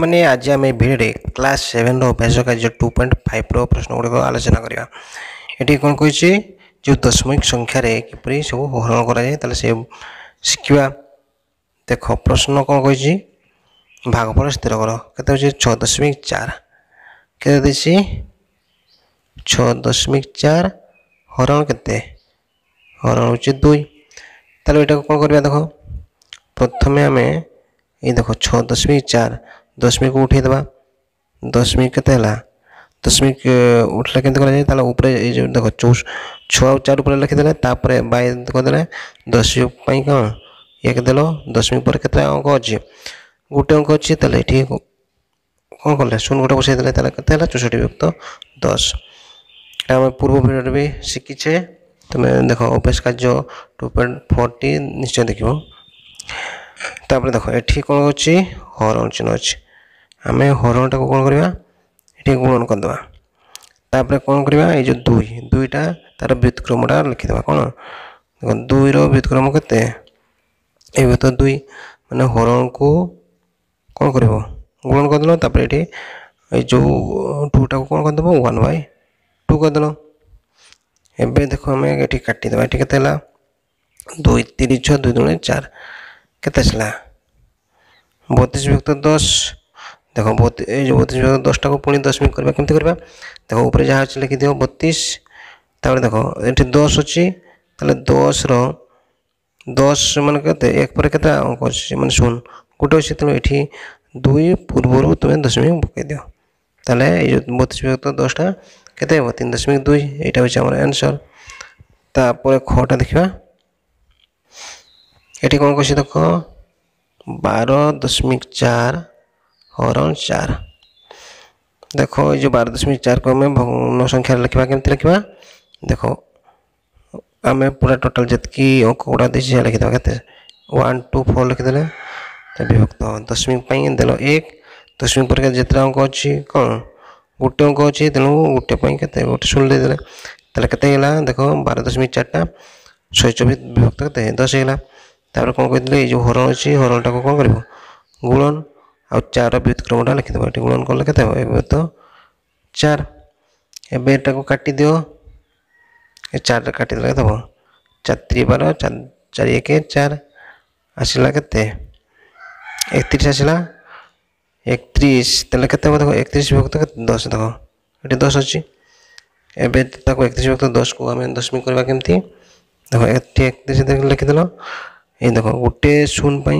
पाने आज आम भिडे क्लास सेवेन रस कार्य टू पॉइंट फाइव रश्न गुड़क आलोचना करवा ये कौन जो दशमिक संख्यार किप हरण कर शिखा देख प्रश्न कौन कह भागफल स्थिर कर के छः दशमिक चार के छः दशमिक चार हरण के हरण हो दुई ये कौन कर देख प्रथम आम ये देख छ दशमिक चार दशमी को उठेद दशमी के दशमी उठला तो के ऊपर ये देख चौ छुआ चार ऊपर लिखीदे बाय करदे दशमी कौन ये देल दशमी पर कत अंक अच्छे गोटे अंक अच्छे तेल ठीक कौन कले शून गोटे बस कतला चौष्टि व्यक्त दस आम पूर्व भिडर भी शिखीचे तुम्हें तो देख अभ्यास कार्य टू पॉइंट फोर्टी निश्चय देखो तापर देख ये कौन अच्छी हर अंचन अच्छी ଆମେ ହରଣଟାକୁ କ'ଣ କରିବା ଏଠି ଗୁଣନ କରିଦେବା ତାପରେ କ'ଣ କରିବା ଏଇ ଯେଉଁ ଦୁଇ ଦୁଇଟା ତା'ର ବ୍ୟତିକ୍ରମଟା ଲେଖିଦେବା କ'ଣ ଦୁଇର ବ୍ୟତିକ୍ରମ କେତେ ଏବେ ତ ଦୁଇ ମାନେ ହରଣକୁ କ'ଣ କରିବ ଗୁଣନ କରିଦେଲ ତାପରେ ଏଠି ଏଇ ଯେଉଁ ଟୁଟାକୁ କ'ଣ କରିଦେବ ୱାନ୍ ବାଇ ଟୁ କରିଦେଲ ଏବେ ଦେଖ ଆମେ ଏଠି କାଟିଦେବା ଏଠି କେତେ ହେଲା ଦୁଇ ତିରିଶ ଛଅ ଦୁଇ ଦୁଇ ଚାରି କେତେ ଆସିଲା ବତିଶ ବିକ୍ତ ଦଶ দেখো এই যে বত্রিশ ভাগ দশটাকে পুঁ দশমিক করবা কেমতি করবা দেখো উপরে যা হচ্ছে লিখিদিও বত্রিশ তারপরে দেখো এটি দশ অছি তাহলে দশর দশ মানে কেতে এক পরে কেতে অঙ্ক অছি মানে শূন্য গোটে অছি তেমন এটি দুই পূর্বর তুমি দশমিক পকাই দিও তাহলে এই যে বত্রিশ ভাগ দশটা কেতে হব তিন দশমিক দুই এটা হচ্ছে আমার অ্যান্সার তারপরে খটা দেখিবা এটি কোন করছি দেখো বার দশমিক চার और चार देखो ये जो बारह दशमिक चार को आम भग्न संख्यार लिखा कमी लिखा देख आम पूरा टोटाल जितकी अंक गुड़ा दे लिखीद वन टू फोर लिखीदे विभक्त दशमिक देल एक दशमिक पर जितना अंक अच्छी कौन गोटे अंक अच्छे तेणु गोटे गोटे शून्य देदे तेल के देख बार दशमिक चार्टा शहे चौबीस विभक्त दस होगा तापर तो कौन कहते ये जो हरण अच्छी हरणटा कौन कर गुणन आ चार व्युतक्रम लिखीद गुणन कले तो चार एटा को काटिद चार काटिद चार बार चार एक चार आसला के त्रिश आसला एकत्रीस तेत देख एकत्रीस भक्त दस देख ये दस अच्छे एक्त भक्त दस को आम दशमी करवा कमी देख एक एकत्रीस ये देख गोटे शून पर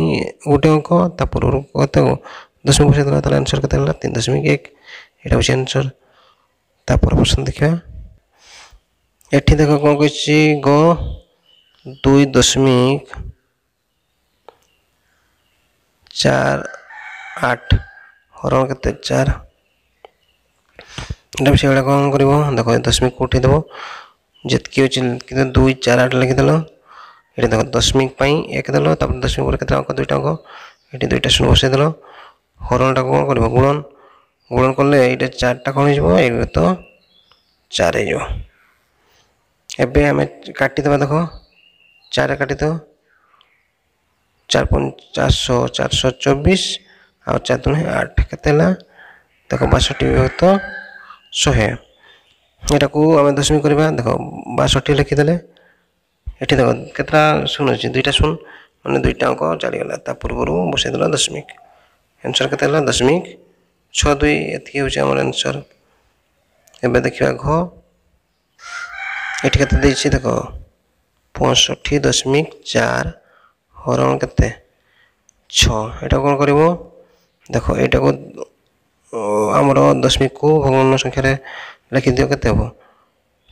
गोटे अंक पूर्व कत दशमी प्रश्न देखा आंसर कैसे तीन दशमिक एक ये हूँ आंसर तापर प्रश्न देखा ये देख कई ग दुई दशमिक चार आठ हरण के चार यहाँ से कौन कर देख दशमिक उठेदेव जितकी अच्छे दुई चार आठ लिखीदल এটি দেখো দশমিক পাই এক দেলো তারপরে দশমিক পরে কেতটা অঙ্ক দুইটা অঙ্ক এটি দুইটা শূন্য বসিয়ে দিল হরণটা কোণ করব গুণন গুণন করলে এইটা চারটা কোণ হয়ে যাব এইগুলো তো চার হয়ে যাব এবে আমি কাটিদেবা দেখো চার কাটিদেব চার চারশো চারশো চব্বিশ আর চার দুই আট কেতে হল দেখো বাষট্টি বিভক্ত শহে এটাকে আমি দশমিক করা দেখো বাষট্টি লিখিদেলে ଏଠି ଦେଖ କେତେଟା ଶୂନ ଅଛି ଦୁଇଟା ଶୂନ ମାନେ ଦୁଇଟା ଅଙ୍କ ଚାଲିଗଲା ତା ପୂର୍ବରୁ ବସାଇଦେଲା ଦଶମିକ ଆନ୍ସର୍ କେତେ ହେଲା ଦଶମିକ ଛଅ ଦୁଇ ଏତିକି ହେଉଛି ଆମର ଆନ୍ସର୍ ଏବେ ଦେଖିବା ଘ ଏଠି କେତେ ଦେଇଛି ଦେଖ ପଞ୍ଚଷଠି ଦଶମିକ ଚାର ହରଣ କେତେ ଛଅ ଏଇଟା କ'ଣ କରିବ ଦେଖ ଏଇଟାକୁ ଆମର ଦଶମିକକୁ ଭଗ୍ନ ସଂଖ୍ୟାରେ ଲେଖିଦିଅ କେତେ ହେବ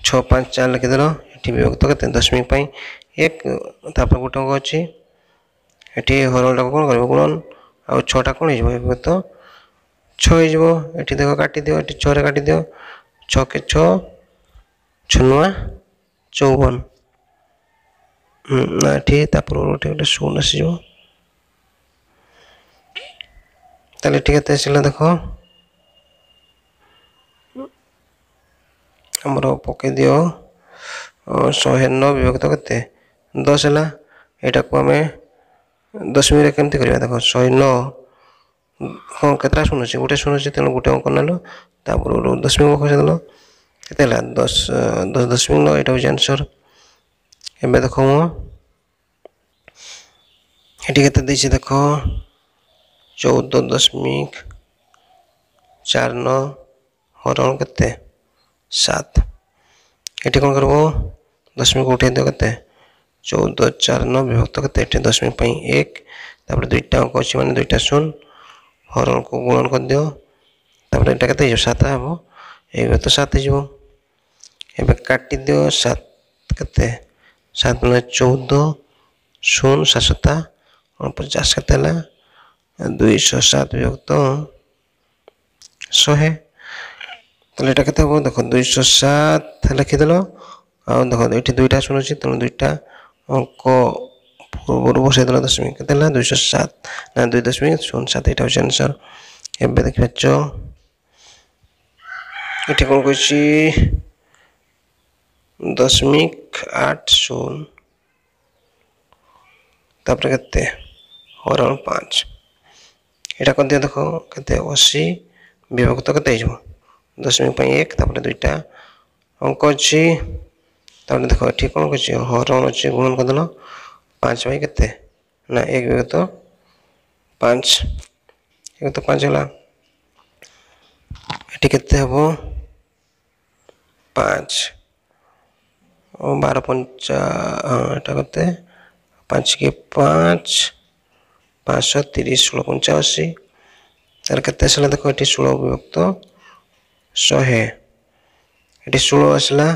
ଛଅ ପାଞ୍ଚ ଚାରି ଲେଖିଦେଲ ଏଠି ବିଭକ୍ତ ଦଶମିକ ପାଇଁ ଏକ ତାପରେ ଗୋଟେ ଅଙ୍କ ଅଛି ଏଠି ହରଟାକୁ କ'ଣ କରିବ ଗୁଣନ ଆଉ ଛଅଟା କ'ଣ ହେଇଯିବ ବିଭକ୍ତ ଛଅ ହେଇଯିବ ଏଠି ଦେଖ କାଟିଦିଅ ଏଠି ଛଅରେ କାଟିଦିଅ ଛଅ କେ ଛଅ ଛନୁଆ ଚଉବନ ନା ଏଠି ତାପରେ ଗୋଟେ ଗୋଟେ ଶୂନ ଆସିଯିବ ତାହେଲେ ଏଠି କେତେ ଆସିଲା ଦେଖ ଆମର ପକାଇ ଦିଅ ଶହେ ନଅ ବିଭକ୍ତ କେତେ ଦଶ ହେଲା ଏଇଟାକୁ ଆମେ ଦଶମିରେ କେମିତି କରିବା ଦେଖ ଶହେ ନଅ ହଁ କେତେଟା ଶୁଣୁଛି ଗୋଟେ ଶୁଣୁଛି ତେଣୁ ଗୋଟେ ଅଙ୍କ ନେଲ ତା ପୂର୍ବରୁ ଦଶମିକ ଖସାଇ ଦେଲ କେତେ ହେଲା ଦଶ ଦଶ ଦଶମିକ ନଅ ଏଇଟା ହେଉଛି ଆନ୍ସର୍ ଏବେ ଦେଖ ମୁଁ ଏଠି କେତେ ଦେଇଛି ଦେଖ ଚଉଦ ଦଶମିକ ଚାରି ନଅ ହରଣ କେତେ ସାତ ये कौन कर दशमी को उठेद कैसे चौदह चार न विभक्त कैसे ये दशमी पर एक दुईटा अंक अच्छी मानते दुईटा शून हरण को गुणन कर दिवस ये कैसे सात हम ये तो सात हो काटिद सात के सात मैं चौदह शून सतसता अणपचास के दुई सात विभक्त शहे তাহলে এটা এটাকে দেবো দেখো দুইশো সাত লিখে দিল আর দেখো এটি দুইটা শুনেছি তাহলে দুইটা অঙ্ক পূর্বর বসে দিল দশমিক তাহলে দুইশো সাত না দুই দশমিক শূন্য সাত এটা হচ্ছে অ্যান্সার এবার দেখতে পাচ্ছ এটি কোন করছি দশমিক আট শূন্য তারপরে কেতে হরণ পাঁচ এটা দিয়ে দেখো কেতে অশি বিভক্ত কেতে যাব দশমিক এক তারপরে দুইটা অঙ্ক অছি তারপরে দেখো এটি অঙ্ক করছি হর অছি গুণন করেদেল পাঁচ বাই কেতে না এক বিগত পাঁচ বিগত পাঁচ হল এটি কেতে হব পাঁচ ও বারো পঞ্চা এটা করতে পাঁচকে পাঁচ পাঁচশো তিরিশ ষোলো পঞ্চাশি তার কেতে আসলে দেখো এটি ষোলো বিভক্ত ଶହେ ଏଠି ଷୋହଳ ଆସିଲା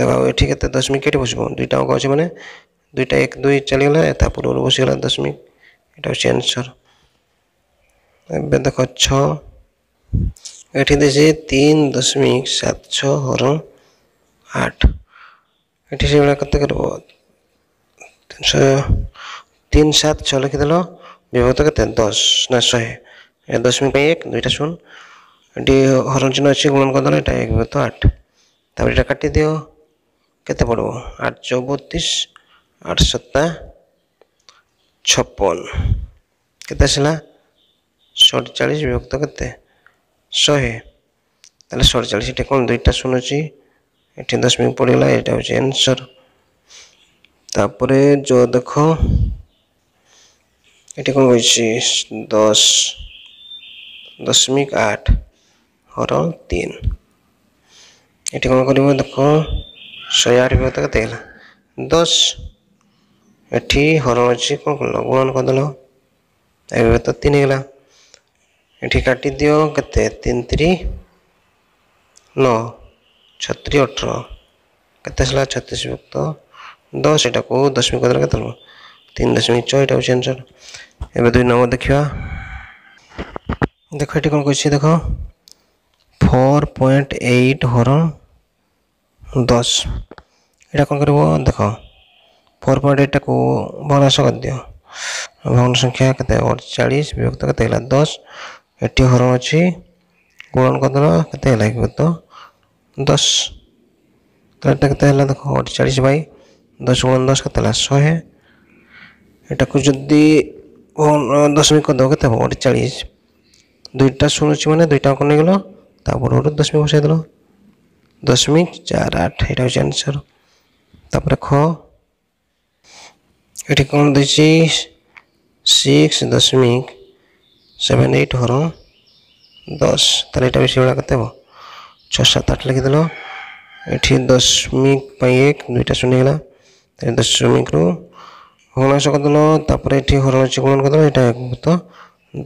ଦେଖ ଏଠି କେତେ ଦଶମିକ ଏଠି ବସିବ ଦୁଇଟା ଅଙ୍କ ଅଛି ମାନେ ଦୁଇଟା ଏକ ଦୁଇ ଚାଲିଗଲା ତା ପୂର୍ବରୁ ବସିଗଲା ଦଶମିକ ଏଇଟା ହେଉଛି ଆନ୍ସର୍ ଏବେ ଦେଖ ଛଅ ଏଠି ଦେଇଛି ତିନି ଦଶମିକ ସାତ ଛଅ ହର ଆଠ ଏଠି ସେଇଭଳିଆ କେତେ କରିବ ତିନିଶହ ତିନି ସାତ ଛଅ ଲେଖିଦେଲ ବିଭକ୍ତ କେତେ ଦଶ ନା ଶହେ ଦଶମିକ ପାଇଁ ଏକ ଦୁଇଟା ଶୂନ এটি হরণ চিহ্ন ଅଛି ଗୁଣନ କରିଦେଲେ ଏଇଟା ଏକ ବିଭକ୍ତ ଆଠ ତାପରେ ଏଇଟା କାଟିଦିଅ କେତେ ପଡ଼ିବ ଆଠ ଚଉବତିଶ ଆଠ ସତା ଛପନ କେତେ ଆସିଲା ସଡ଼ଚାଳିଶ ବିଭକ୍ତ କେତେ ଶହେ ତାହେଲେ ସଡ଼ଚାଳିଶ ଏଇଟା କ'ଣ ଦୁଇଟା ଶୂନ ଅଛି ଏଠି ଦଶମିକ ପଡ଼ିଗଲା ଏଇଟା ହେଉଛି ଆନ୍ସର୍ ତାପରେ ଯେଉଁ ଦେଖ ଏଠି କ'ଣ କହିଛି ଦଶ ଦଶମିକ ଆଠ হরল তিন এটি କ'ଣ କରିବ ଦେଖ ଶହେ ଆଠ ବିଭକ୍ତ କେତେ ହେଲା ଦଶ ଏଠି ହରଣ ଅଛି କ'ଣ କଲ ଗୁଣନ କରିଦେଲ ଏ ବିଭକ୍ତ ତିନି ହେଇଗଲା ଏଠି କାଟିଦିଅ କେତେ ତିନି ତିରି ନଅ ଛତିରି ଅଠର କେତେ ଆସିଲା ଛତିଶ ବିଭକ୍ତ ଦଶ ଏଟାକୁ ଦଶମିକ କରିଦେଲେ କେତେ ହେବ ତିନି ଦଶମିକ ଛଅ ଏଇଟା ହେଉଛି ଆନ୍ସର୍ ଏବେ ଦୁଇ ନମ୍ବର ଦେଖିବା ଦେଖ ଏଠି କ'ଣ କହିଛି ଦେଖ ফোর পয়েন্ট এইট হরণ দশ এটা କ'ଣ କରିବ ଦେଖ ଫୋର୍ ପଏଣ୍ଟ ଏଇଟାକୁ ଭଗ୍ନାଂଶ କରିଦିଅ ଭଗ୍ନ ସଂଖ୍ୟା କେତେ ଅଠଚାଳିଶ ବିଭକ୍ତ କେତେ ହେଲା ଦଶ ଏଠି ହରଣ ଅଛି ଗୁଣନ କରିଦେଲ କେତେ ହେଲା ବିଭକ୍ତ ଦଶ ଏଇଟା କେତେ ହେଲା ଦେଖ ଅଠଚାଳିଶ ବାଇ ଦଶ ଗୁଣ ଦଶ କେତେ ହେଲା ଶହେ ଏଟାକୁ ଯଦି ଦଶମିକ କରିଦେବ କେତେ ହେବ ଅଠଚାଳିଶ ଦୁଇଟା ଶୂନ ଅଛି ମାନେ ଦୁଇଟାକୁ ନେଇଗଲ তারপর ওর দশমিক বসাই দিল দশমিক চার আট এটা হচ্ছে অ্যান্সার তারপরে খ এটি কোন দিচ্ছি সিক্স দশমিক সেভেন এইট হর দশ তাহলে এটা বেশি ভাড়া করতে হবে ছ সাত আট লিখে দিল এটি দশমিক পাই এক দুইটা শুনে গেল তাহলে দশমিকরু ভগ্নাংশ কত তারপরে এটি হর হচ্ছে গুণন কত এটা এক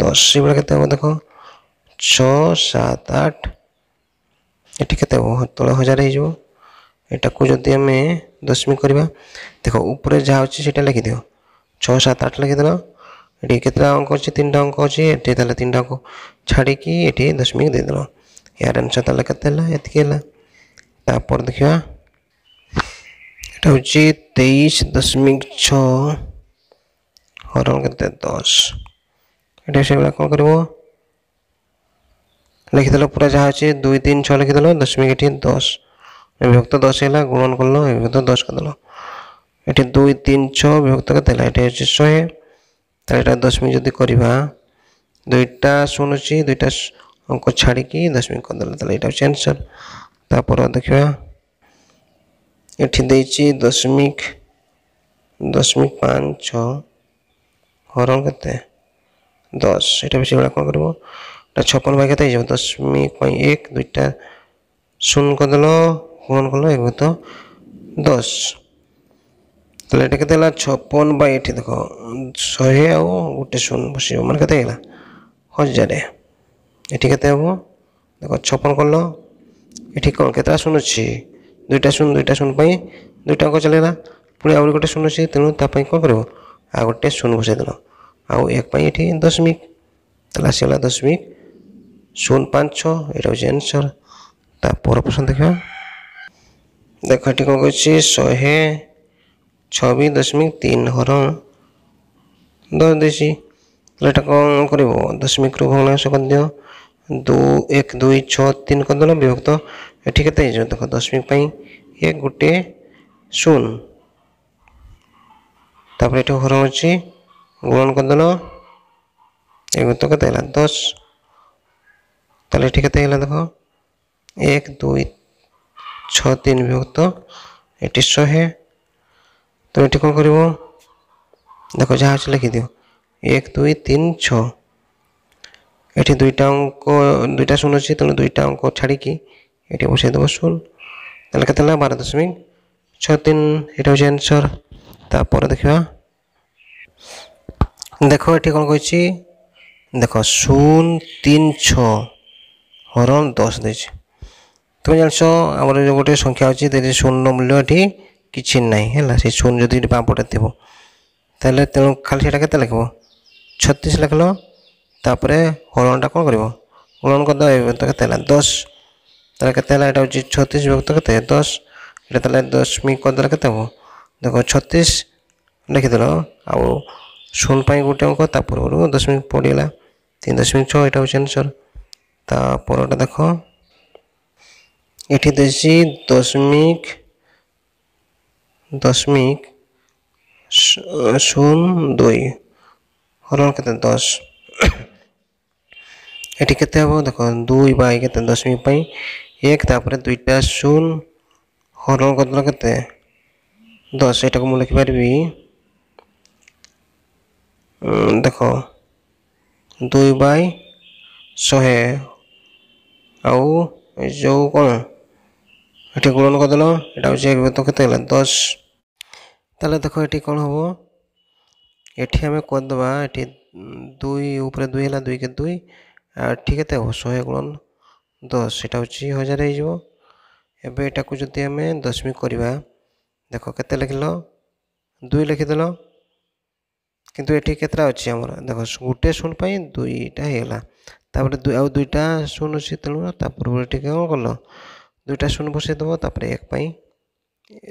দশ সেগুলো ক্ষেত্রে দেখো ছ সাত আট ଏଠି କେତେ ହେବ ତଳ ହଜାର ହେଇଯିବ ଏଟାକୁ ଯଦି ଆମେ ଦଶମିକ କରିବା ଦେଖ ଉପରେ ଯାହା ଅଛି ସେଇଟା ଲେଖିଦିଅ ଛଅ ସାତ ଆଠ ଲେଖିଦେଲ ଏଠି କେତେଟା ଅଙ୍କ ଅଛି ତିନିଟା ଅଙ୍କ ଅଛି ଏଠି ତାହେଲେ ତିନିଟା ଅଙ୍କ ଛାଡ଼ିକି ଏଠି ଦଶମିକ ଦେଇଦେଲ ଏହାର ଆନ୍ସର୍ ତାହେଲେ କେତେ ହେଲା ଏତିକି ହେଲା ତାପରେ ଦେଖିବା ଏଇଟା ହେଉଛି ତେଇଶ ଦଶମିକ ଛଅ ହରଣ କେତେ ଦଶ ଏଠି ସେଇଭଳିଆ କ'ଣ କରିବ লিখিদেল পুরা যা আছে দুই তিন ছ লিখিদেল দশমিক এটি দশ বিভক্ত দশ হল গুণন করলো বিভক্ত দশ করেদেল এটি দুই তিন ছ বিভক্ত কত এটি হচ্ছে শহে তাহলে এটা দশমিক যদি করা দুইটা শূন্য অছি দুইটা অঙ্ক ছাড়িকি দশমিক করেদেল তাহলে এটা হচ্ছে আনসর তারপর দেখা এটি দিয়েছি দশমিক দশমিক পাঁচ ছ হরণ কেতে দশ এটা বেশি কোণ করব এটা ଛପନ ଭାଗ୍ୟ ତ যাবে দশমিক ପାଇଁ এক দুইটা শূন্য কদল পূরণ করলো এক তো দশ তাহলে এটা কেতে ছপন বা মানে এটি দেখো শহে আও গোটে শূন্য বসে মানে কেতে গেল হজারে এটি কেতে হব দেখো ছপন করলো এটি কোন কেতটা শূন্য দুইটা শূন্য দুইটা শূন্য পাই দুইটা অঙ্ক চলে গেলা পুরো আহরি গোটে শূন্য অছি তেমন তা পাই কোণ করব আর গোটে শূন্য বসাই দিল আউ এক পাই এটি দশমিক তাহলে আসিগলা দশমিক ଶୂନ ପାଞ୍ଚ ଛଅ ଏଇଟା ହେଉଛି ଆନ୍ସର୍ ତା ପର ପ୍ରଶ୍ନ ଦେଖିବା ଦେଖ ଏଠି କ'ଣ କହିଛି ଶହେ ଛବିଶ ଦଶମିକ ତିନି ହର ଦଶ ଦେଇଛି ତାହେଲେ ଏଇଟା କ'ଣ କରିବ ଦଶମିକରୁ ଭଗ୍ନାଂଶ କରିଦିଅ ଦୁଇ ଏକ ଦୁଇ ଛଅ ତିନି କରିଦେଲ ବିଭକ୍ତ ଏଠି କେତେ ହେଇଯିବ ଦେଖ ଦଶମିକ ପାଇଁ ଏକ ଗୋଟିଏ ଶୂନ ତାପରେ ଏଠି ହର ଅଛି ଗୁଣନ କରିଦେଲ ଏକ ତ କେତେ ହେଲା ଦଶ তাহলে কেটে গেলে দেখো এক দুই ছ তিন বিভক্ত এটি শহে তো এটি কোন করব দেখো যা আছে লিখে দিও এক দুই তিন ছ এটি দুইটা অঙ্ক দুইটা শূন্য আছে তুমি দুইটা অঙ্ক ছাড়িকি এটি বসিয়ে দেবো শূন্য তাহলে কেতে না বারো দশমিক ছ তিন এটা হচ্ছে আনসর তারপরে দেখিবা দেখো এটি কোন কইছি দেখো শূন্য তিন ছ হରଣ দଶ ଦେଇଛି তুমি জানিছ আমার যে গোটে সংখ্যা অছি তার শূন্য মূল্য এটি কিছু নাই হল সেই শূন্য যদি এটি বামপটে থাকবে তাহলে তেমন খালি সেটা কেতে লেখব ছত্রিশ লেখল তাপরে হরণটা কোণ করব হরণ করদ কেতে হল দশ তাহলে কেতে হল এটা হচ্ছে ছত্রিশ বিভক্ত কেতে দশ এটা তাহলে দশমিক করদেলে কেতে হব দেখ ছত্রিশ লেখিদেল আউ শূন্য পাই গোটে অঙ্ক তাপরে দশমিক পড়িগলা তিন দশমিক ছ এটা হচ্ছে আনসর তারপরটা দেখো এটি দিয়েছি দশমিক দশমিক শূন্য দুই হরণ ক্ষেত্রে দশ এটি কেতে হব দেখো দুই বাই কেতে দশমিক পাই এক তারপরে দুইটা শূন্য হরণ কত কেতে দশ এটাকে মু লিখিপারি দেখ দুই বাই শহে ଆଉ ଯେଉଁ କ'ଣ ଏଠି ଗୁଣନ କରିଦେଲ ଏଇଟା ହେଉଛି କେତେ ହେଲା ଦଶ ତାହେଲେ ଦେଖ ଏଠି କ'ଣ ହେବ ଏଠି ଆମେ କରିଦେବା ଏଠି ଦୁଇ ଉପରେ ଦୁଇ ହେଲା ଦୁଇକେ ଦୁଇ ଆଉ ଏଠି କେତେ ହେବ ଶହେ ଗୁଣନ ଦଶ ସେଇଟା ହେଉଛି ହଜାର ହେଇଯିବ ଏବେ ଏଟାକୁ ଯଦି ଆମେ ଦଶମିକ କରିବା ଦେଖ କେତେ ଲେଖିଲ ଦୁଇ ଲେଖିଦେଲ କିନ୍ତୁ ଏଠି କେତେଟା ଅଛି ଆମର ଦେଖ ଗୋଟେ ଶୂନ ପାଇଁ ଦୁଇଟା ହେଇଗଲା ତାପରେ ଆଉ ଦୁଇଟା ଶୂନ ସେତେବେଳେ ତା ପୂର୍ବରୁ ଟିକେ କ'ଣ କଲ ଦୁଇଟା ଶୂନ ବସେଇଦେବ ତାପରେ ଏକ ପାଇଁ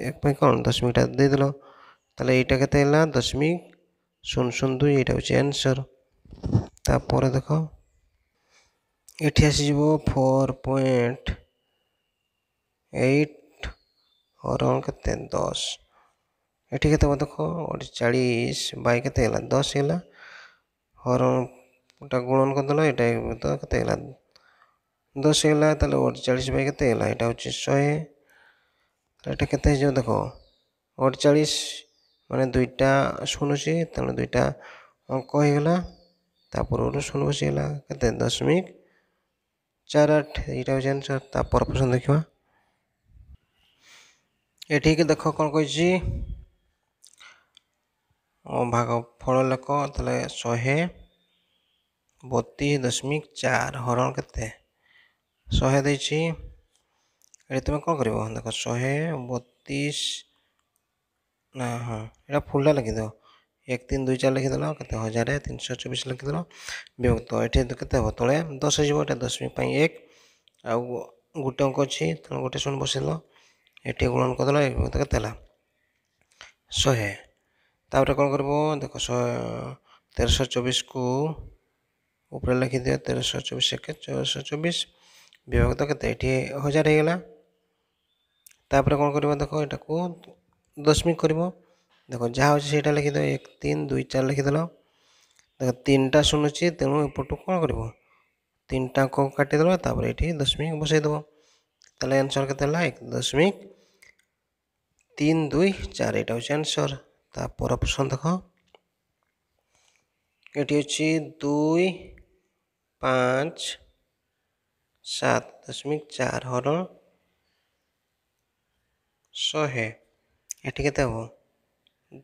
ଏକ ପାଇଁ କ'ଣ ଦଶମିକଟା ଦେଇଦେଲ ତାହେଲେ ଏଇଟା କେତେ ହେଲା ଦଶମିକ ଶୂନ ଶୂନ ଦୁଇ ଏଇଟା ହେଉଛି ଆନ୍ସର ତାପରେ ଦେଖ ଏଠି ଆସିଯିବ ଫୋର୍ ପଏଣ୍ଟ ଏଇଟ୍ ହରଣ କେତେ ଦଶ ଏଠି କେତେ ହେବ ଦେଖ ଗୋଟେ ଚାଳିଶ ବାଇ କେତେ ହେଲା ଦଶ ହେଲା ହରଣ ওটা গুণন কত হলো এটা তো কত এলা দশ এলা তাহলে অড়চাশ বাই কত এলা এটা হচ্ছে শহে এটা কত হয়ে দেখো অড়চাশ মানে দুইটা শূন্য তাহলে দুইটা অঙ্ক হয়ে গেল তারপর ওটা শূন্য বসে গেলা কত দশমিক চার আট এইটা হচ্ছে আনসার তারপর প্রশ্ন দেখিবা এটিকে দেখো কোন কইছি ভাগ ফল লেখ তাহলে শহে বত্রিশ দশমিক চার হরণ কেতে ଶହେ ଦେଇଛି ଏଠି ତୁମେ କ'ଣ କରିବ ଦେଖ ଶହେ ବତିଶ ନା ହଁ ଏଇଟା ଫୁଲଟା ଲେଖିଦେବ ଏକ ତିନି ଦୁଇ ଚାରି ଲେଖିଦେଲ କେତେ ହଜାରେ ତିନିଶହ ଚବିଶ ଲେଖିଦେଲ ବିଭକ୍ତ ଏଠି କେତେ ହେବ ତଳେ ଦଶ ହେଇଯିବ ଏଇଟା ଦଶମିକ ପାଇଁ ଏକ ଆଉ ଗୋଟେ ଅଙ୍କ ଅଛି ତେଣୁ ଗୋଟେ ଶୂନ ବସେଇଦେଲ ଏଠି ଗୁଣନ କରିଦେଲ ଏ ବିଭକ୍ତ କେତେ ହେଲା ଶହେ ତାପରେ କ'ଣ କରିବ ଦେଖ ଶହେ ତେରଶହ ଚବିଶକୁ ଉପରେ ଲେଖିଦିଅ ତେରଶହ ଚବିଶ ଏକ ଚଉଦଶହ ଚବିଶ ବିଭକ୍ତ କେତେ ଏଠି ହଜାର ହେଇଗଲା ତାପରେ କ'ଣ କରିବ ଦେଖ ଏଟାକୁ ଦଶମିକ କରିବ ଦେଖ ଯାହା ହେଉଛି ସେଇଟା ଲେଖିଦେବ ଏକ ତିନି ଦୁଇ ଚାରି ଲେଖିଦେଲ ଦେଖ ତିନିଟା ଶୂନ ଅଛି ତେଣୁ ଏପଟୁ କ'ଣ କରିବ ତିନିଟାକୁ କାଟିଦେଲ ତାପରେ ଏଠି ଦଶମିକ ବସାଇଦେବ ତାହେଲେ ଆନ୍ସର୍ କେତେ ହେଲା ଏକ ଦଶମିକ ତିନି ଦୁଇ ଚାରି ଏଇଟା ହେଉଛି ଆନ୍ସର୍ ତାପର ପ୍ରଶ୍ନ ଦେଖ ଏଠି ଅଛି ଦୁଇ পাঁচ সাত দশমিক চার হল শহে এটিকে দেব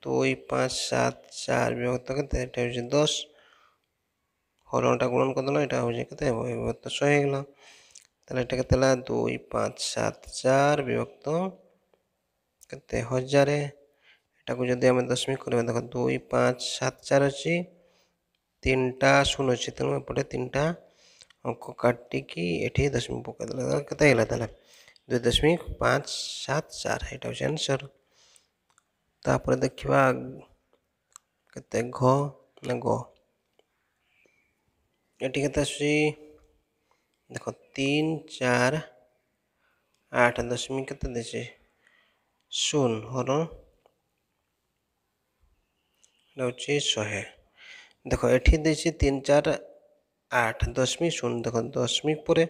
দুই পাঁচ সাত চার বিভক্ত ক্ষেত্রে এটা হচ্ছে দশ হরণটা গ্রহণ করতে না এটা হচ্ছে কত হবে বিভক্ত শহে গেল তাহলে এটাকে তাহলে দুই পাঁচ সাত চার বিভক্ত কত হাজারে এটাকে যদি আমি দশমিক করি দেখো দুই পাঁচ সাত চার হচ্ছে तीन टा शून्य अच्छे तेणु एपटे तीन टा अंक काटिकी दशमी पकड़ दे कतला दुई दशमी पाँच सात चार तो तो ये आंसर तापर देखा के घ ना गठी के देख तीन चार आठ दशमी के शून हर शहे দেখো এটি দিয়েছি তিন চার আট দশমিক শূন্য দেখো দশমিক পরে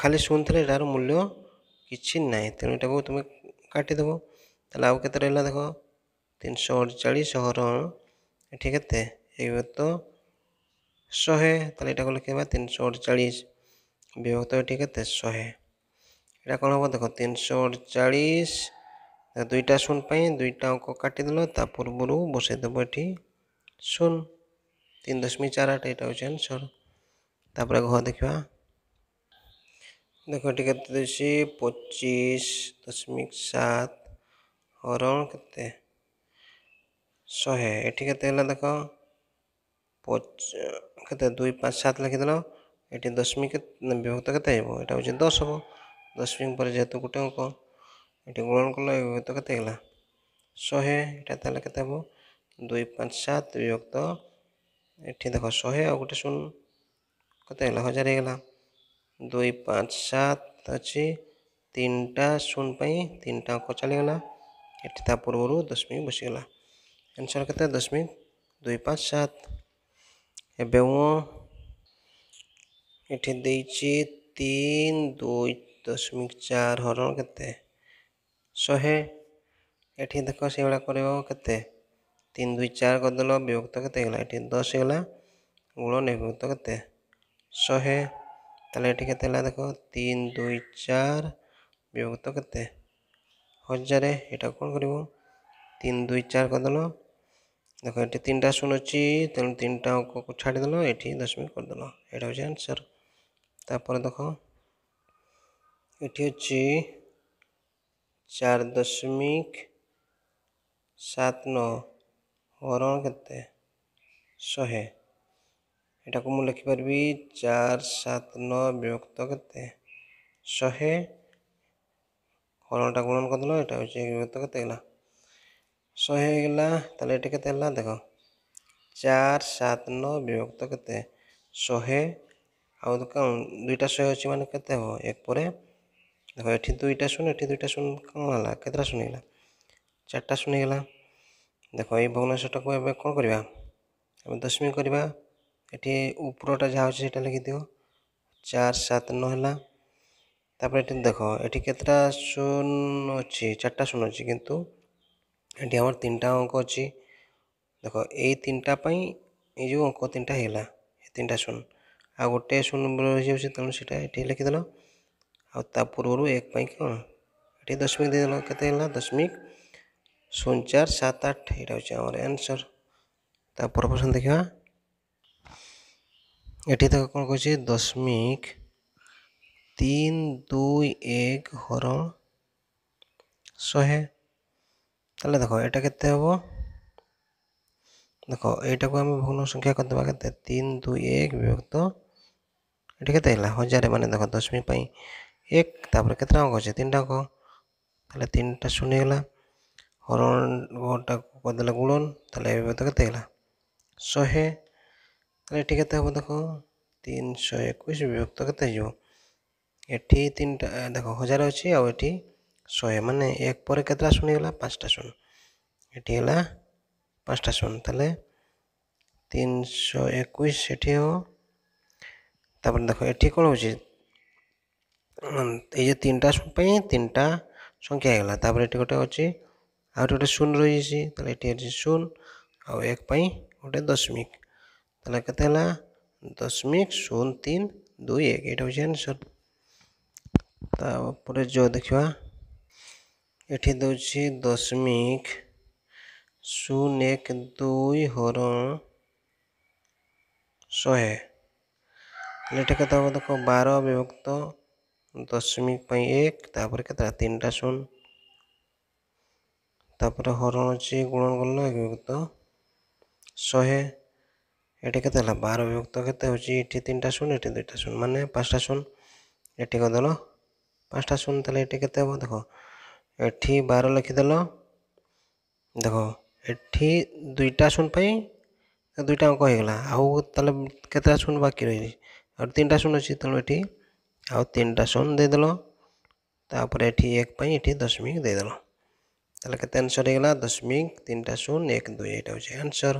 খালি শূন্য ଥିଲେ এটার মূল্য କିଛି ନାହିଁ ତେଣୁ ଏଟାକୁ ତୁମେ କାଟିଦେବ ତାହେଲେ ଆଉ କେତେ ରହିଲା ଦେଖ ତିନିଶହ ଅଡ଼ଚାଳିଶ ହର ଏଠି କେତେ ବିଭକ୍ତ ଶହେ ତାହେଲେ ଏଟାକୁ ଲେଖିବା ତିନିଶହ ଅଡ଼ଚାଳିଶ ବିଭକ୍ତ ଏଠି କେତେ ଶହେ ଏଇଟା କ'ଣ ହେବ ଦେଖ ତିନିଶହ ଅଡ଼ଚାଳିଶ ଦୁଇଟା ଶୂନ ପାଇଁ ଦୁଇଟା ଅଙ୍କ କାଟିଦେଲ ତା ପୂର୍ବରୁ ବସେଇଦେବ ଏଠି ଶୂନ तीन दशमिक चार आठ एट आंसर तापर घ देखा देख टे तो पचीस दशमिक सात हर के शहे ये के देख पच दुई पाँच सात लिखीद ये दशमिक विभक्त के दस हम दशमी पर जेहतु गोटे अंक ये ग्रहण कल विभक्त के शहे यहाँ के दुई पाँच सात विभक्त ଏଠି ଦେଖ ଶହେ ଆଉ ଗୋଟେ ଶୂନ କେତେ ହେଲା ହଜାର ହେଇଗଲା ଦୁଇ ପାଞ୍ଚ ସାତ ଅଛି ତିନିଟା ଶୂନ ପାଇଁ ତିନିଟା ଅଙ୍କ ଚାଲିଗଲା ଏଠି ତା ପୂର୍ବରୁ ଦଶମିକ ବସିଗଲା ଆନ୍ସର୍ କେତେ ଦଶମିକ ଦୁଇ ପାଞ୍ଚ ସାତ ଏବେ ମୁଁ ଏଠି ଦେଇଛି ତିନି ଦୁଇ ଦଶମିକ ଚାର ହରଣ କେତେ ଶହେ ଏଠି ଦେଖ ସେଇଭଳିଆ କରିବ କେତେ তিন দুই চার কদল বিভক্ত কেতে গেল এটি দশ গেল গুণন বিভক্ত কেতে শহে তাহলে এটি কেতে গেল দেখো তিন দুই চার বিভক্ত কেতে হজারে এটা কোণ করব তিন দুই চার কদল দেখো এটি তিনটা শূন্য অছি তেমন তিনটা অঙ্ককে ছাড়িদেল এটি দশমিক করেদেল এটা হচ্ছে আনসার তারপরে দেখো এটি হচ্ছে চার দশমিক সাত নয় ହରଣ କେତେ ଶହେ ଏଇଟାକୁ ମୁଁ ଲେଖିପାରିବି ଚାରି ସାତ ନଅ ବିଭକ୍ତ କେତେ ଶହେ ହରଣଟା ଗୁଣନ କରିଦେଲ ଏଇଟା ହେଉଛି ବିଭକ୍ତ କେତେ ହେଲା ଶହେ ହେଇଗଲା ତାହେଲେ ଏଠି କେତେ ହେଲା ଦେଖ ଚାରି ସାତ ନଅ ବିଭକ୍ତ କେତେ ଶହେ ଆଉ କ'ଣ ଦୁଇଟା ଶହେ ଅଛି ମାନେ କେତେ ହେବ ଏକ ପରେ ଦେଖ ଏଠି ଦୁଇଟା ଶୂନ ଏଠି ଦୁଇଟା ଶୂନ କ'ଣ ହେଲା କେତେଟା ଶୂନ ହେଇଗଲା ଚାରିଟା ଶୂନ ହେଇଗଲା ଦେଖ ଏଇ ଭଗ୍ନାଂଶଟାକୁ ଏବେ କ'ଣ କରିବା ଆମେ ଦଶମୀ କରିବା ଏଠି ଉପରଟା ଯାହା ହେଉଛି ସେଇଟା ଲେଖିଦିଅ ଚାରି ସାତ ନଅ ହେଲା ତାପରେ ଏଠି ଦେଖ ଏଠି କେତେଟା ଶୂନ ଅଛି ଚାରିଟା ଶୂନ ଅଛି କିନ୍ତୁ ଏଠି ଆମର ତିନିଟା ଅଙ୍କ ଅଛି ଦେଖ ଏଇ ତିନିଟା ପାଇଁ ଏଇ ଯେଉଁ ଅଙ୍କ ତିନିଟା ହେଇଗଲା ଏ ତିନିଟା ଶୂନ ଆଉ ଗୋଟେ ଶୂନ ରହିଯାଉଛି ତେଣୁ ସେଇଟା ଏଠି ଲେଖିଦେଲ ଆଉ ତା ପୂର୍ବରୁ ଏକ ପାଇଁ କ'ଣ ଏଠି ଦଶମିକ ଦେଇଦେଲ କେତେ ହେଲା ଦଶମିକ शून चार सात आठ यहाँ एनसर तपर प्रश्न देखा ये तो हाँ। तक कौन कह दशमिक तीन दुई एक हर शहे तेल देख यटा के देख यटा आम भूल संख्या करदे तीन दुई एक विभक्त ये के हजार मान देख दशमी एक तापर कत अंक अच्छे तीन टाक तीन टा शून्य ହରଣ କରିଦେଲା ଗୁଣନ ତାହେଲେ ଏବେ କେତେ ହେଲା ଶହେ ତାହେଲେ ଏଠି କେତେ ହେବ ଦେଖ ତିନିଶହ ଏକୋଇଶ ବିଭକ୍ତ କେତେ ହେଇଯିବ ଏଠି ତିନିଟା ଦେଖ ହଜାର ଅଛି ଆଉ ଏଠି ଶହେ ମାନେ ଏକ ପରେ କେତେଟା ଶୂନ ହେଇଗଲା ପାଞ୍ଚଟା ଶୂନ ଏଠି ହେଲା ପାଞ୍ଚଟା ଶୂନ ତାହେଲେ ତିନିଶହ ଏକୋଇଶ ସେଠି ହେବ ତାପରେ ଦେଖ ଏଠି କ'ଣ ହେଉଛି ଏଇ ଯେ ତିନିଟା ଶୂନ ପାଇଁ ତିନିଟା ସଂଖ୍ୟା ହେଇଗଲା ତାପରେ ଏଠି ଗୋଟେ ଅଛି आ आठ शून रही शून आउ एक गोटे दशमिक दशमिक शून तीन दुई एक ये आंसर तापर जो देखा ये दौर दशमिक शून एक दुई हर शहे लेटे कत बार विभक्त दशमिक एक तापर के तीन टा शून ତାପରେ ହରଣ ଅଛି ଗୁଣନ ଗଲ ଏକ ବିଭକ୍ତ ଶହେ ଏଠି କେତେ ହେଲା ବାର ବିଭକ୍ତ କେତେ ହେଉଛି ଏଠି ତିନିଟା ଶୂନ ଏଠି ଦୁଇଟା ଶୂନ ମାନେ ପାଞ୍ଚଟା ଶୂନ ଏଠି କରିଦେଲ ପାଞ୍ଚଟା ଶୂନ ତାହେଲେ ଏଠି କେତେ ହେବ ଦେଖ ଏଠି ବାର ଲେଖିଦେଲ ଦେଖ ଏଠି ଦୁଇଟା ଶୂନ ପାଇଁ ଦୁଇଟା ଅଙ୍କ ହେଇଗଲା ଆଉ ତାହେଲେ କେତେଟା ଶୂନ ବାକି ରହିଛି ଆଉ ତିନିଟା ଶୂନ ଅଛି ତେଣୁ ଏଠି ଆଉ ତିନିଟା ଶୂନ ଦେଇଦେଲ ତାପରେ ଏଠି ଏକ ପାଇଁ ଏଠି ଦଶମିକ ଦେଇଦେଲ তাহলে কত অ্যান্সার এগুলো দশমিক তিনটা শূন্য এক দুই এটা হচ্ছে অ্যান্সার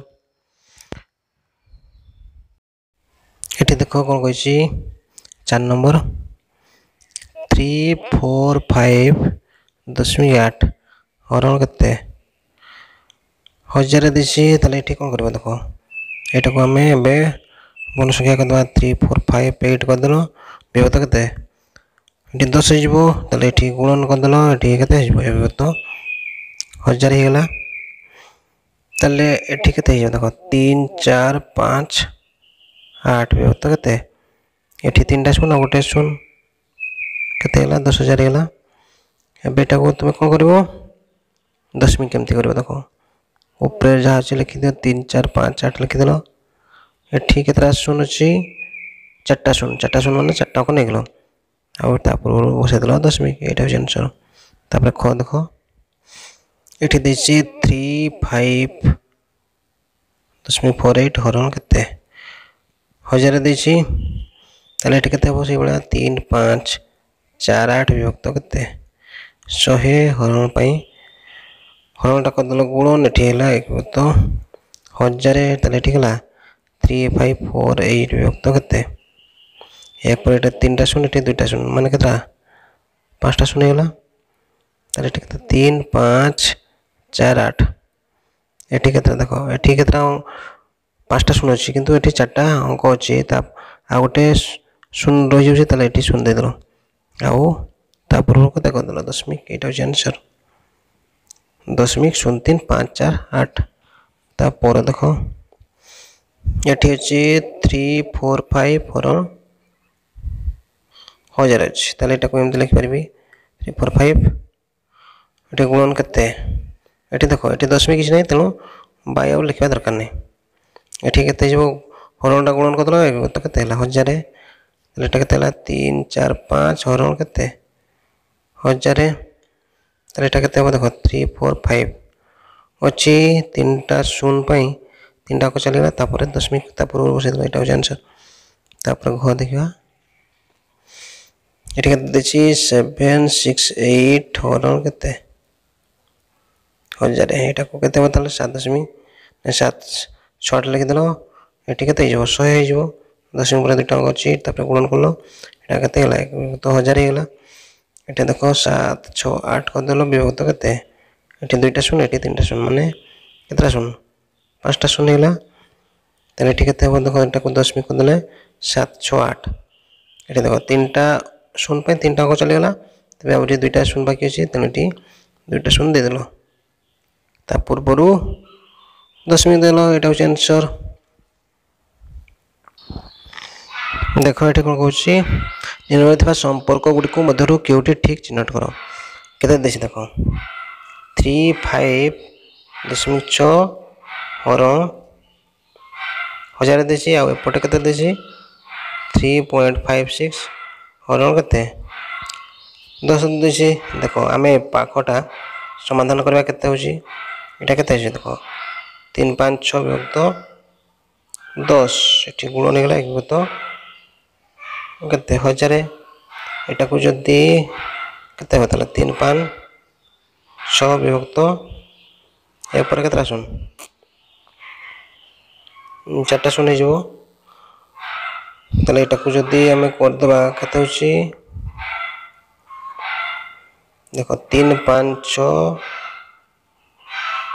এটি দেখো কোন কইছি চার নম্বর থ্রি ফোর ফাইভ দশমিক আট হরণ কত হজারে দিছি তাহলে এটি কোন করব দেখো এটাকে আমি এবে বন সংখ্যা করে থ্রি ফোর ফাইভ এইট করেদেল বিভক্ত কত এটি দশ হয়ে যাব তাহলে এটি গুণন করেদেল এটি কত হয়ে যাব বিভক্ত हजार हो गला তাহলে এটি কত হয়ে যাবে দেখো তিন চার পাঁচ আট বিভক্ত কত এটি তিনটা শূন্য গোটে শূন্য কত হল দশ হাজার হল এবে এটা তুমি কম করব দশমিক কেমতি করব দেখো উপরে যা আছে লিখিদিও তিন চার পাঁচ আট লিখিদেল এটি কতটা শূন্য আছে চারটা শূন্য চারটা শূন্য মানে চারটাকে নিয়ে গেল আর তারপর বসাই দিল দশমিক এইটা হচ্ছে আনসর তারপরে খ দেখো ये थ्री फाइव दशमिक तो फोर एट हरण के हजार देखिए ये के पाँच चार आठ विभक्त के शहे हरण पाई हरणटा करदल गुण ये एकभूत हजार तेला थ्री फाइव फोर एट विभक्त तो के पर तीन टा शून्य दुईटा शून्य मान के पाँचटा शून्य तो तीन पाँच चार आठ ये के देख ये के पाँचटा शून्य अच्छी ये चार्टा अंक अच्छे आ गए शून रही तेल ये शून देदेल आपर को देख दशमिक यहाँ आंसर दशमिक शून्य तीन पाँच चार आठ तापर देख य थ्री फोर फाइव फोर हजार अच्छे तेल ये एम लिखिपरि थ्री फोर फाइव ये गुणन के ये देख ये दशमी किसी ना तेणु बै आउ लिखा दरकार नहीं के हरण गुणन कर तो के हजार एटा तीन चार पाँच हरण के हजार एटा के देख थ्री फोर फाइव अच्छी तीन टा शून तीन टाक चलता दशमी पूर्व बस ये आंसर तापर घ देखा ये देखिए सेवेन सिक्स एट हरण के ହଜାରେ ଏଇଟାକୁ କେତେ ହେବ ତାହେଲେ ସାତ ଦଶମିକ ସାତ ଛଅଟା ଲେଖିଦେଲ ଏଠି କେତେ ହେଇଯିବ ଶହେ ହେଇଯିବ ଦଶମିକ ପରେ ଦୁଇଟା ଅଙ୍କ ଅଛି ତାପରେ ଗୁଣନ କଲ ଏଇଟା କେତେ ହେଲା ତ ହଜାର ହେଇଗଲା ଏଠି ଦେଖ ସାତ ଛଅ ଆଠ କରିଦେଲ ବିଭକ୍ତ କେତେ ଏଠି ଦୁଇଟା ଶୂନ ଏଠି ତିନିଟା ଶୂନ ମାନେ କେତେଟା ଶୂନ ପାଞ୍ଚଟା ଶୂନ ହେଇଗଲା ତାହେଲେ ଏଠି କେତେ ହେବ ଦେଖ ଏଟାକୁ ଦଶମିକ କରିଦେଲେ ସାତ ଛଅ ଆଠ ଏଠି ଦେଖ ତିନିଟା শূন্য পাই তিনটা অঙ্ক চলে গেল তবে আবার দুইটা শূন্য বাকি আছে তেমনি দুইটা শূন্য দিয়ে দিল ତା ପୂର୍ବରୁ ଦଶମିକ ଦେଲ ଏଇଟା ହେଉଛି ଆନ୍ସର୍ ଦେଖ ଏଠି କ'ଣ କହୁଛି ନିମ୍ନରେ ଥିବା ସମ୍ପର୍କ ଗୁଡ଼ିକୁ ମଧ୍ୟରୁ କେଉଁଠି ଠିକ୍ ଚିହ୍ନଟ କର କେତେ ଦେଇଛି ଦେଖ থ্রি ফাইভ দশমিক ছ হর হাজার দিয়েছি আপটে কত দিয়েছি থ্রি পয়েন্ট ফাইভ সিক্স হর কত দশ দিয়েছি দেখ আমি পাখটা সমাধান করা কত হচ্ছে এটাকে তেজে দেবো তিন পাঁচ ছ বিভক্ত দশ এটি গুণন হয়ে গেল একভূত କେତେ ହଜାରେ ଏଟାକୁ ଯଦି କେତେ ହେବ ତାହେଲେ ତିନି ପାନ୍ ଛଅ ବିଭକ୍ତ ଏପରେ କେତେଟା ଶୂନ ଚାରିଟା ଶୂନ ହେଇଯିବ ତାହେଲେ ଏଟାକୁ ଯଦି ଆମେ କରିଦେବା କେତେ ହେଉଛି ଦେଖ ତିନି ପାଞ୍ଚ ଛଅ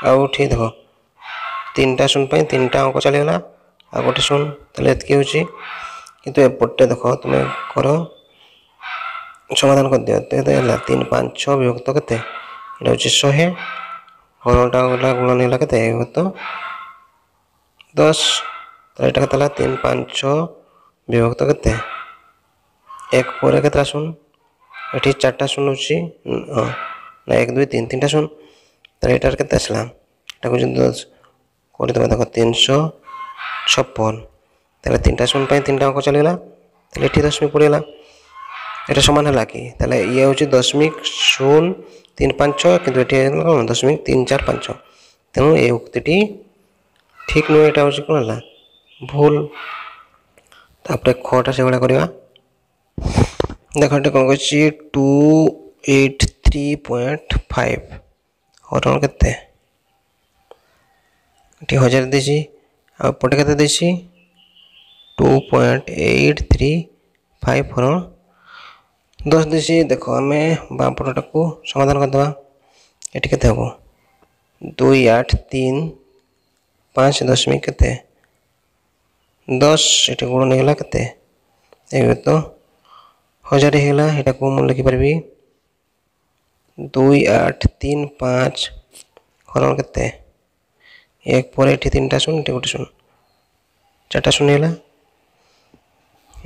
ଆଉ ଏଠି ଦେଖ ତିନିଟା ଶୂନ ପାଇଁ ତିନିଟା ଅଙ୍କ ଚାଲିଗଲା ଆଉ ଗୋଟେ ଶୂନ ତାହେଲେ ଏତିକି ହେଉଛି କିନ୍ତୁ ଏପଟେ ଦେଖ ତୁମେ କର ସମାଧାନ କରିଦିଅ କେତେ ହେଲା ତିନି ପାଞ୍ଚ ଛଅ ବିଭକ୍ତ କେତେ ଏଇଟା ହେଉଛି ଶହେ ହରଟା ହେଲା ଗୁଣନ ହେଲା କେତେ ବିଭକ୍ତ ଦଶ ତାହେଲେ ଏଇଟା କେତେ ହେଲା ତିନି ପାଞ୍ଚ ଛଅ ବିଭକ୍ତ କେତେ এক ପରେ কেତେটা শূন্য এটি চারটা শূন্য হচ্ছে না এক দুই তিন তিনটা শূন্য তাহলে এটার ক্ষেত্রে আসলাম এটা পর্যন্ত করে দেবো দেখো তিনশো ছপ্পন তাহলে তিনটা সমান পাই তিনটা অঙ্ক চলে গেলাম তাহলে এটি দশমিক পড়ে গেলাম এটা সমান হলো কি তাহলে ইয়ে হচ্ছে দশমিক শূন্য তিন পাঁচ কিন্তু এটি দশমিক তিন চার পাঁচ তেমন এই উক্তিটি ঠিক নয় এটা হচ্ছে কোন না ভুল তারপরে খটা সেগুলা করা দেখো এটা কোন করছি two eight three point five कौन के हजार देसी आपटे के two point eight three five four दस देसी देख आम बापटा को समाधान करदे ये के दुई आठ तीन पाँच दशमिक के दस ये गुण नहींगला के तो हजार होगा मुझे लिखिपरि দুই আট তিন পাঁচ খরণ কেতে এক পরে এটি তিনটা শূন্য এটি গোটে শূন্য চারটা শূন্য হল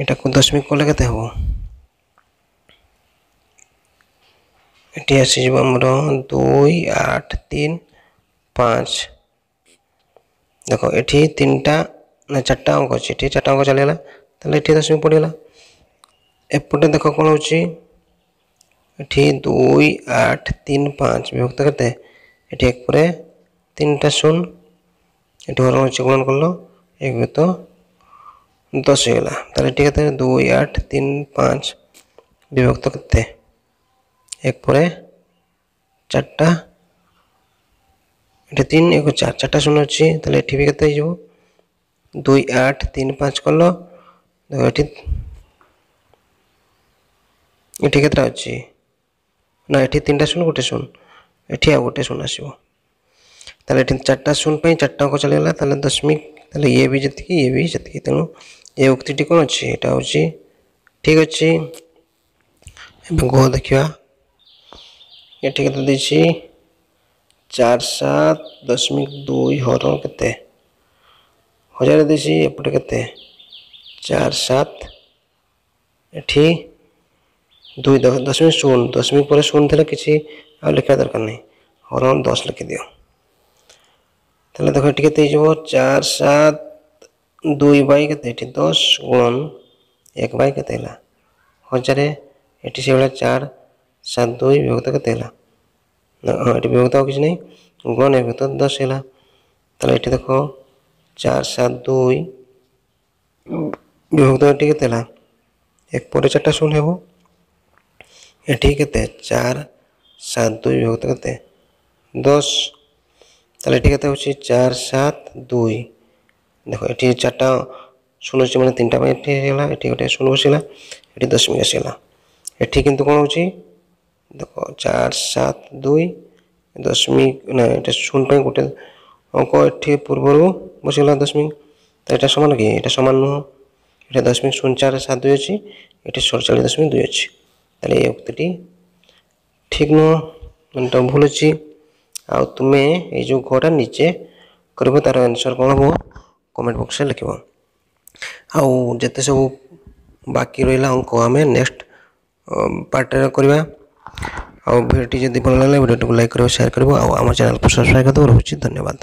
এটা দশমিক কলে কেতে হব এটি আসিযোগ আমার দুই আট তিন পাঁচ দেখো এটি তিনটা না চারটা অঙ্ক আছে এটি চারটা অঙ্ক চালিয়ে তাহলে এটি দশমিক পড়িগলা এপটে দেখো কোণ হচ্ছে এটি দুই আট তিন পাঁচ বিভক্ত করতে এটি এক পরে তিনটা শূন্য এটি হরণ হচ্ছে গ্রহণ করলো এক তো দশ হয়ে গেল তাহলে এটি কত দুই আট তিন পাঁচ বিভক্ত করতে এক পরে চারটা এটা তিন এক চার চারটা শূন্য হচ্ছে তাহলে এটি বিঘাত হয়ে যাব দুই আট তিন পাঁচ করলো এটি এটি ক্ষেত্রে হচ্ছে ନା ଏଠି ତିନିଟା ଶୂନ ଗୋଟେ ଶୂନ ଏଠି ଆଉ ଗୋଟେ ଶୂନ ଆସିବ ତାହେଲେ ଏଠି ଚାରିଟା ଶୂନ ପାଇଁ ଚାରିଟାଙ୍କ ଚାଲିଗଲା ତାହେଲେ ଦଶମିକ ତାହେଲେ ଇଏ ବି ଯେତିକି ଇଏ ବି ସେତିକି ତେଣୁ ଏ ଉକ୍ତିଟି କ'ଣ ଅଛି ଏଇଟା ହେଉଛି ଠିକ୍ ଅଛି ଏବେ ଗୋ ଦେଖିବା ଏଠି କେତେ ଦେଇଛି ଚାରି ସାତ ଦଶମିକ ଦୁଇ ହର କେତେ ହଜାର ଦେଇଛି ଏପଟେ କେତେ ଚାରି ସାତ ଏଠି দুই দশমিক শূন্য ଦଶମିକ ପରେ ଶୂନ ଥିଲା କିଛି ଆଉ ଲେଖିବା ଦରକାର ନାହିଁ ଅରାଉଣ୍ଡ ଦଶ ଲେଖିଦିଅ ତାହେଲେ ଦେଖ ଏଠି କେତେ ହେଇଯିବ ଚାରି ସାତ ଦୁଇ ବାଇ କେତେ ଏଠି ଦଶ ଗୁଣନ ଏକ ବାଇ କେତେ ହେଲା ହଜାରେ ଏଠି ସେଇଭଳିଆ ଚାରି ସାତ ଦୁଇ ବିଭକ୍ତ କେତେ ହେଲା ହଁ ଏଠି ବିଭକ୍ତ ଆଉ କିଛି ନାହିଁ ଗୁଣନ ଏକ ବିଭକ୍ତ ଦଶ ହେଲା ତାହେଲେ ଏଠି ଦେଖ ଚାରି ସାତ ଦୁଇ বিভক্ত এটি কেতে এক পরে চারটা শূন্য হব এটি কেতে চার সাত দুই বিভক্ত কেতে দশ তাহলে এটি কেতে হচ্ছে চার সাত দুই দেখো এটি চারটা শূন্য হচ্ছে মানে তিনটা এটি আসিলা এটি গোটে শূন্য বসিলা এটি দশমিক আসিলা এটি কিন্তু কোণ হচ্ছে দেখো চার সাত দুই দশমিক না এটা শূন্য পাই গোটে অঙ্ক এটি পূর্বরু বসিলা দশমিক তো এটা সমান কি এটা সমান নুহ এটা দশমিক শূন্য চার সাত দুই আছে এটি সড়চাল্লিশ দশমিক দুই আছে ତାହେଲେ ଏ ଉକ୍ତିଟି ଠିକ୍ ନୁହଁ ମାନେ ତ ଭୁଲ ଅଛି ଆଉ ତୁମେ ଏଇ ଯେଉଁ ଘଟା ନିଜେ କରିବ ତାର ଆନ୍ସର୍ କ'ଣ ହେବ କମେଣ୍ଟ ବକ୍ସରେ ଲେଖିବ ଆଉ ଯେତେ ସବୁ ବାକି ରହିଲା ଅଙ୍କ ଆମେ ନେକ୍ସଟ ପାର୍ଟରେ କରିବା ଆଉ ଭିଡ଼ିଓଟି ଯଦି ଭଲ ଲାଗିଲା ଭିଡ଼ିଓଟିକୁ ଲାଇକ୍ କରିବ ସେୟାର କରିବ ଆଉ ଆମ ଚ୍ୟାନେଲକୁ ସବସ୍କ୍ରାଇବ୍ କରିଦେବ ରହୁଛି ଧନ୍ୟବାଦ